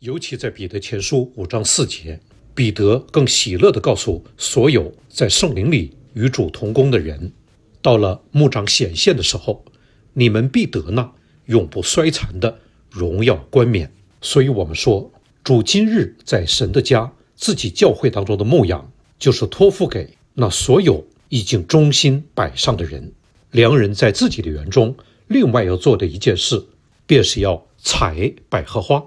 尤其在彼得前书五章四节，彼得更喜乐地告诉所有在圣灵里与主同工的人，到了墓葬显现的时候，你们必得那永不衰残的荣耀冠冕。所以，我们说，主今日在神的家、自己教会当中的牧养，就是托付给那所有已经忠心摆上的人。良人在自己的园中，另外要做的一件事，便是要采百合花。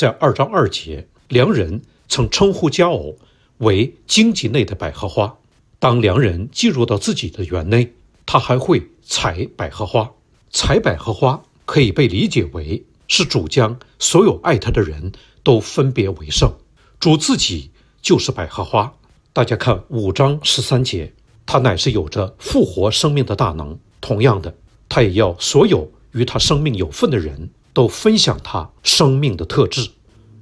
在二章二节，良人曾称呼佳偶为荆棘内的百合花。当良人进入到自己的园内，他还会采百合花。采百合花可以被理解为是主将所有爱他的人都分别为圣，主自己就是百合花。大家看五章十三节，他乃是有着复活生命的大能。同样的，他也要所有与他生命有份的人。都分享他生命的特质，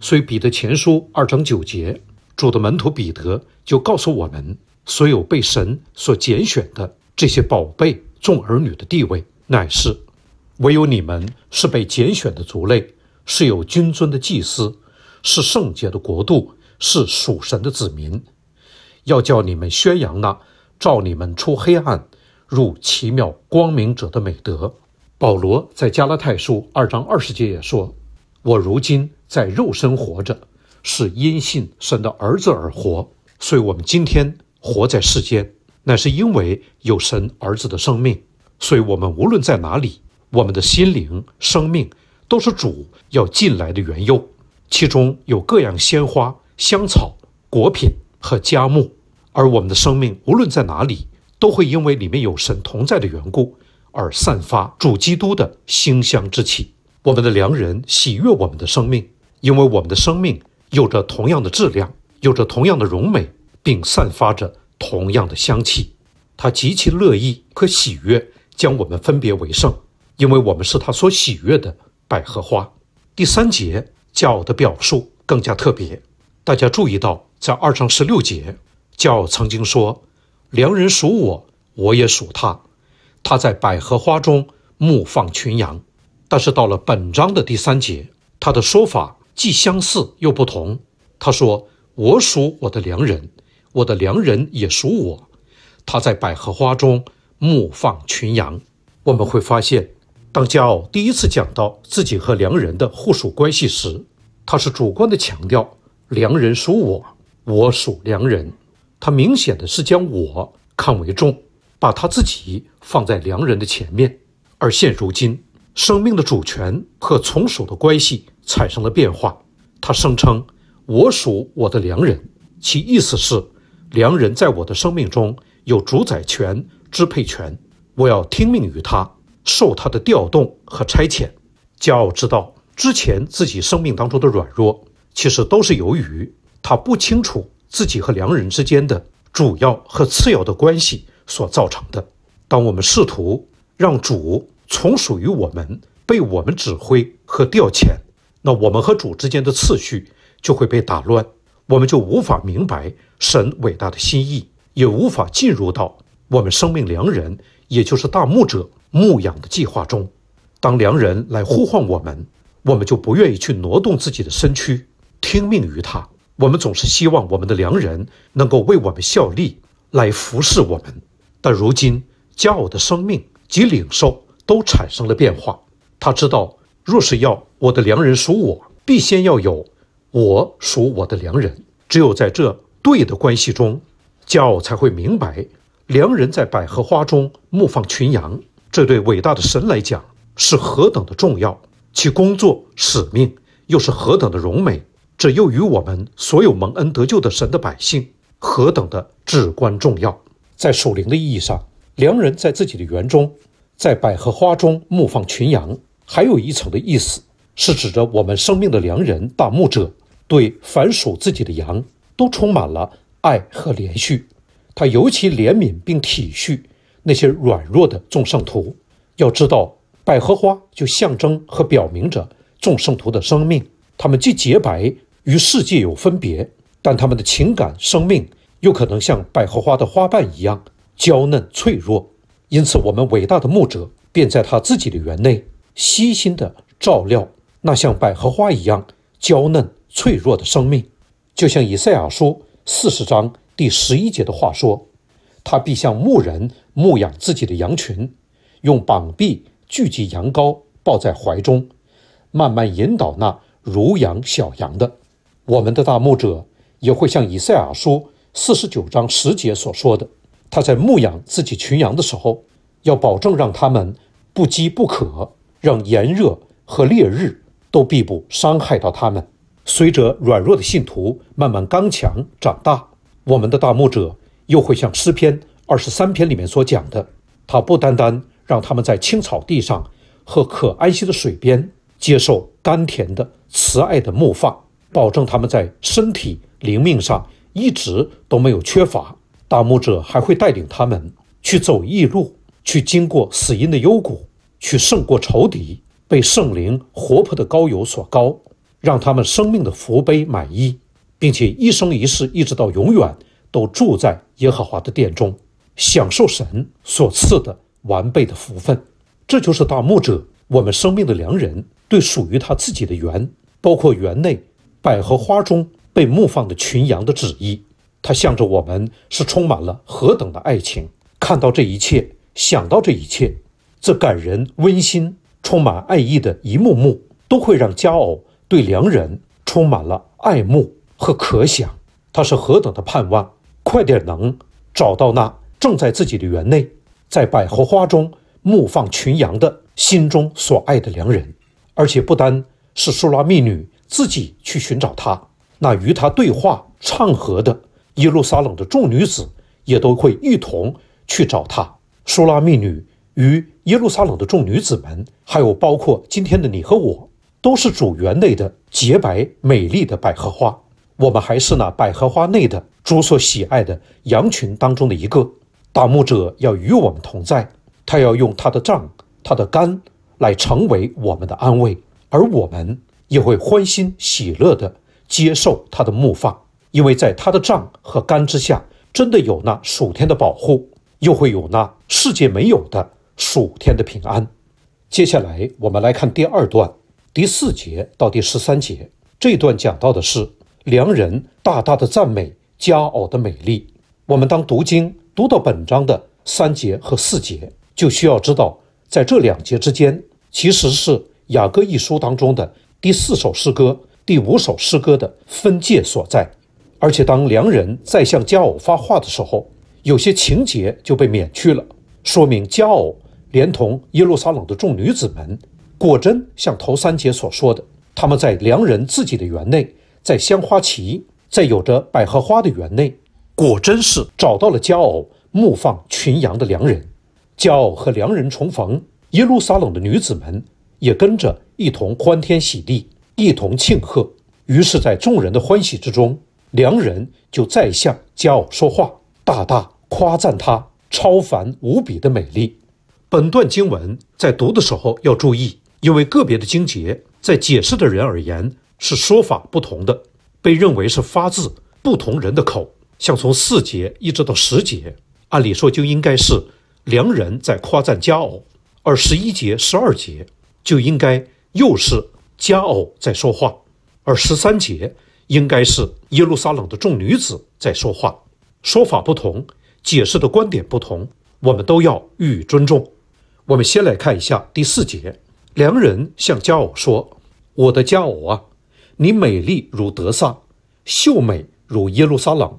所以彼得前书二章九节，主的门徒彼得就告诉我们：所有被神所拣选的这些宝贝众儿女的地位，乃是唯有你们是被拣选的族类，是有君尊的祭司，是圣洁的国度，是属神的子民，要叫你们宣扬那照你们出黑暗入奇妙光明者的美德。保罗在加拉太书二章二十节也说：“我如今在肉身活着，是因信神的儿子而活。所以，我们今天活在世间，乃是因为有神儿子的生命。所以，我们无论在哪里，我们的心灵、生命都是主要进来的缘由。其中有各样鲜花、香草、果品和佳木，而我们的生命无论在哪里，都会因为里面有神同在的缘故。”而散发主基督的馨香之气，我们的良人喜悦我们的生命，因为我们的生命有着同样的质量，有着同样的荣美，并散发着同样的香气。他极其乐意和喜悦将我们分别为圣，因为我们是他所喜悦的百合花。第三节，教的表述更加特别。大家注意到，在二章十六节，教曾经说：“良人属我，我也属他。”他在百合花中牧放群羊，但是到了本章的第三节，他的说法既相似又不同。他说：“我属我的良人，我的良人也属我。”他在百合花中牧放群羊。我们会发现，当加奥第一次讲到自己和良人的互属关系时，他是主观的强调良人属我，我属良人。他明显的是将我看为重。把他自己放在良人的前面，而现如今生命的主权和从属的关系产生了变化。他声称：“我属我的良人。”其意思是，良人在我的生命中有主宰权、支配权，我要听命于他，受他的调动和差遣。骄傲知道，之前自己生命当中的软弱，其实都是由于他不清楚自己和良人之间的主要和次要的关系。所造成的。当我们试图让主从属于我们，被我们指挥和调遣，那我们和主之间的次序就会被打乱，我们就无法明白神伟大的心意，也无法进入到我们生命良人，也就是大牧者牧养的计划中。当良人来呼唤我们，我们就不愿意去挪动自己的身躯，听命于他。我们总是希望我们的良人能够为我们效力，来服侍我们。但如今，骄傲的生命及领受都产生了变化。他知道，若是要我的良人属我，必先要有我属我的良人。只有在这对的关系中，骄傲才会明白，良人在百合花中目放群羊，这对伟大的神来讲是何等的重要，其工作使命又是何等的荣美。这又与我们所有蒙恩得救的神的百姓何等的至关重要。在属灵的意义上，良人在自己的园中，在百合花中牧放群羊，还有一层的意思是指着我们生命的良人、大牧者，对凡属自己的羊都充满了爱和怜恤。他尤其怜悯并体恤那些软弱的众圣徒。要知道，百合花就象征和表明着众圣徒的生命，他们既洁白，与世界有分别，但他们的情感生命。有可能像百合花的花瓣一样娇嫩脆弱，因此我们伟大的牧者便在他自己的园内悉心的照料那像百合花一样娇嫩脆弱的生命。就像以赛亚书四十章第十一节的话说：“他必像牧人牧养自己的羊群，用膀臂聚集羊羔，抱在怀中，慢慢引导那如羊小羊的。”我们的大牧者也会像以赛亚书。四十九章十节所说的，他在牧养自己群羊的时候，要保证让他们不饥不渴，让炎热和烈日都必不伤害到他们。随着软弱的信徒慢慢刚强长大，我们的大牧者又会像诗篇二十三篇里面所讲的，他不单单让他们在青草地上和可安息的水边接受甘甜的慈爱的牧放，保证他们在身体灵命上。一直都没有缺乏，大牧者还会带领他们去走异路，去经过死荫的幽谷，去胜过仇敌，被圣灵活泼的高油所高，让他们生命的福杯满溢，并且一生一世，一直到永远，都住在耶和华的殿中，享受神所赐的完备的福分。这就是大牧者，我们生命的良人，对属于他自己的园，包括园内百合花中。被牧放的群羊的旨意，它向着我们是充满了何等的爱情。看到这一切，想到这一切，这感人、温馨、充满爱意的一幕幕，都会让佳偶对良人充满了爱慕和可想。他是何等的盼望，快点能找到那正在自己的园内，在百合花中牧放群羊的心中所爱的良人，而且不单是苏拉密女自己去寻找他。那与他对话唱和的耶路撒冷的众女子，也都会一同去找他。苏拉密女与耶路撒冷的众女子们，还有包括今天的你和我，都是主园内的洁白美丽的百合花。我们还是那百合花内的主所喜爱的羊群当中的一个。打牧者要与我们同在，他要用他的杖、他的杆来成为我们的安慰，而我们也会欢欣喜乐的。接受他的牧放，因为在他的杖和竿之下，真的有那属天的保护，又会有那世界没有的属天的平安。接下来，我们来看第二段第四节到第十三节，这段讲到的是良人大大的赞美佳偶的美丽。我们当读经读到本章的三节和四节，就需要知道，在这两节之间，其实是《雅歌》一书当中的第四首诗歌。第五首诗歌的分界所在，而且当良人在向佳偶发话的时候，有些情节就被免去了，说明佳偶连同耶路撒冷的众女子们，果真像头三节所说的，他们在良人自己的园内，在香花旗，在有着百合花的园内，果真是找到了佳偶牧放群羊的良人。佳偶和良人重逢，耶路撒冷的女子们也跟着一同欢天喜地。一同庆贺，于是，在众人的欢喜之中，良人就再向佳偶说话，大大夸赞他超凡无比的美丽。本段经文在读的时候要注意，因为个别的经节在解释的人而言是说法不同的，被认为是发自不同人的口。像从四节一直到十节，按理说就应该是良人在夸赞佳偶，而十一节、十二节就应该又是。佳偶在说话，而十三节应该是耶路撒冷的众女子在说话。说法不同，解释的观点不同，我们都要予以尊重。我们先来看一下第四节，良人向佳偶说：“我的佳偶啊，你美丽如德萨，秀美如耶路撒冷，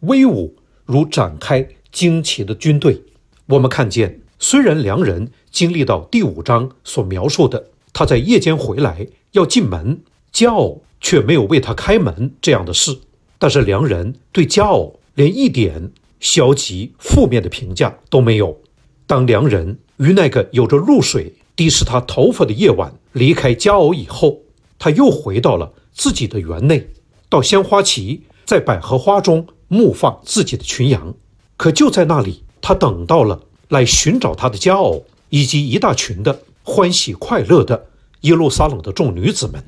威武如展开旌旗的军队。”我们看见，虽然良人经历到第五章所描述的。他在夜间回来要进门，佳偶却没有为他开门这样的事。但是良人对佳偶连一点消极负面的评价都没有。当良人于那个有着露水滴湿他头发的夜晚离开佳偶以后，他又回到了自己的园内，到鲜花旗，在百合花中牧放自己的群羊。可就在那里，他等到了来寻找他的佳偶以及一大群的。欢喜快乐的耶路撒冷的众女子们，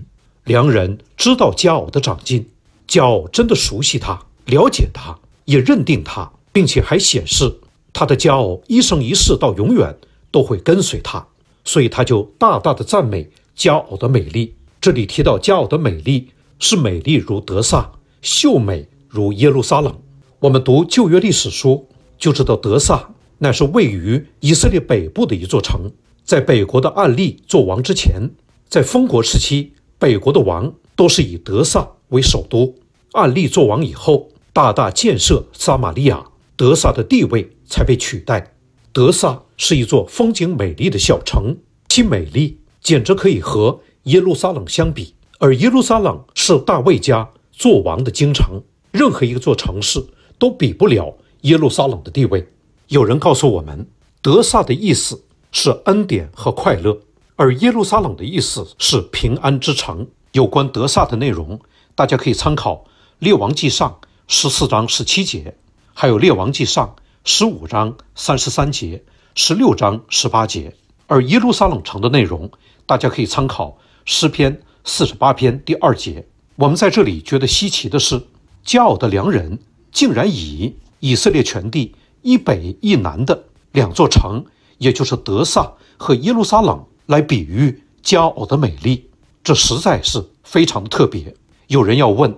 良人知道加偶的长进，加偶真的熟悉他，了解他，也认定他，并且还显示他的迦傲一生一世到永远都会跟随他，所以他就大大的赞美加偶的美丽。这里提到加偶的美丽是美丽如德萨，秀美如耶路撒冷。我们读旧约历史书就知道，德萨乃是位于以色列北部的一座城。在北国的案例做王之前，在封国时期，北国的王都是以德萨为首都。案例做王以后，大大建设撒玛利亚，德萨的地位才被取代。德萨是一座风景美丽的小城，其美丽简直可以和耶路撒冷相比。而耶路撒冷是大卫家做王的京城，任何一个座城市都比不了耶路撒冷的地位。有人告诉我们，德萨的意思。是恩典和快乐，而耶路撒冷的意思是平安之城。有关德萨的内容，大家可以参考《列王纪上》十四章十七节，还有《列王纪上》十五章三十三节、十六章十八节。而耶路撒冷城的内容，大家可以参考《诗篇》四十八篇第二节。我们在这里觉得稀奇的是，骄傲的良人竟然以以色列全地一北一南的两座城。也就是德萨和耶路撒冷来比喻加尔的美丽，这实在是非常的特别。有人要问：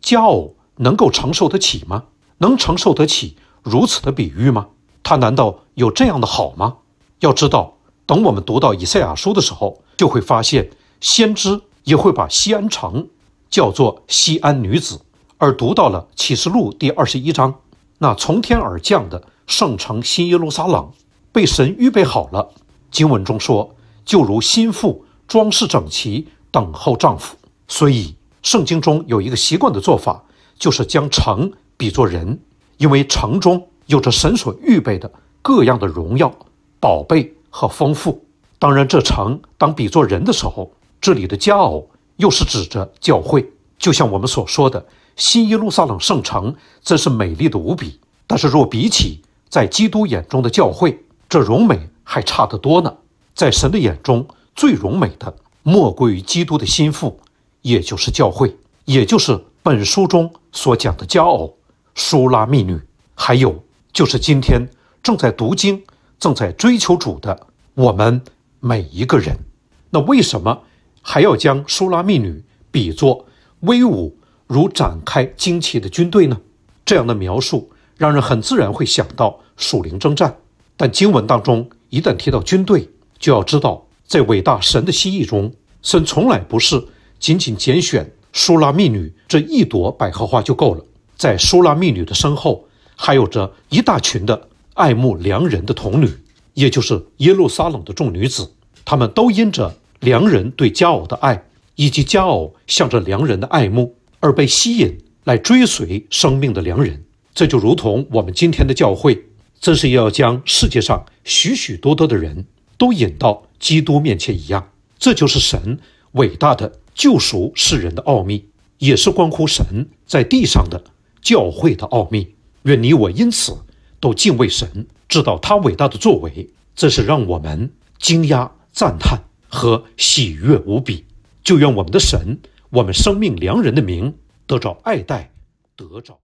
加尔能够承受得起吗？能承受得起如此的比喻吗？他难道有这样的好吗？要知道，等我们读到以赛亚书的时候，就会发现先知也会把西安城叫做西安女子，而读到了启示录第二十一章，那从天而降的圣城新耶路撒冷。被神预备好了。经文中说：“就如心腹装饰整齐，等候丈夫。”所以，圣经中有一个习惯的做法，就是将城比作人，因为城中有着神所预备的各样的荣耀、宝贝和丰富。当然，这城当比作人的时候，这里的佳偶又是指着教会。就像我们所说的，新耶路撒冷圣城真是美丽的无比。但是，若比起在基督眼中的教会，这荣美还差得多呢，在神的眼中，最荣美的莫过于基督的心腹，也就是教会，也就是本书中所讲的娇偶苏拉密女，还有就是今天正在读经、正在追求主的我们每一个人。那为什么还要将苏拉密女比作威武如展开旌旗的军队呢？这样的描述让人很自然会想到属灵征战。但经文当中，一旦提到军队，就要知道，在伟大神的心意中，神从来不是仅仅拣选苏拉密女这一朵百合花就够了。在苏拉密女的身后，还有着一大群的爱慕良人的童女，也就是耶路撒冷的众女子，她们都因着良人对佳偶的爱，以及佳偶向着良人的爱慕，而被吸引来追随生命的良人。这就如同我们今天的教会。这是要将世界上许许多多的人都引到基督面前一样，这就是神伟大的救赎世人的奥秘，也是关乎神在地上的教会的奥秘。愿你我因此都敬畏神，知道他伟大的作为，这是让我们惊讶、赞叹和喜悦无比。就愿我们的神，我们生命良人的名，得着爱戴，得着。